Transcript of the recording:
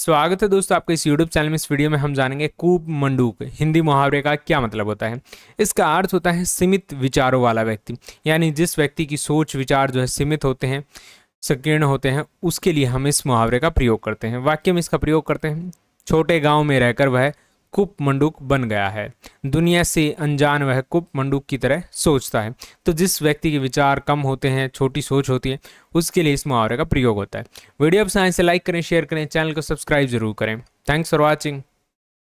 स्वागत है दोस्तों आपके इस YouTube चैनल में इस वीडियो में हम जानेंगे कूप मंडूक हिंदी मुहावरे का क्या मतलब होता है इसका अर्थ होता है सीमित विचारों वाला व्यक्ति यानी जिस व्यक्ति की सोच विचार जो है सीमित होते हैं संकीर्ण होते हैं उसके लिए हम इस मुहावरे का प्रयोग करते हैं वाक्य में इसका प्रयोग करते हैं छोटे गाँव में रहकर वह कुप मंडूक बन गया है दुनिया से अनजान वह कुप मंडूक की तरह सोचता है तो जिस व्यक्ति के विचार कम होते हैं छोटी सोच होती है उसके लिए इस मुहावरे का प्रयोग होता है वीडियो अब साइंस से लाइक करें शेयर करें चैनल को सब्सक्राइब जरूर करें थैंक्स फॉर वॉचिंग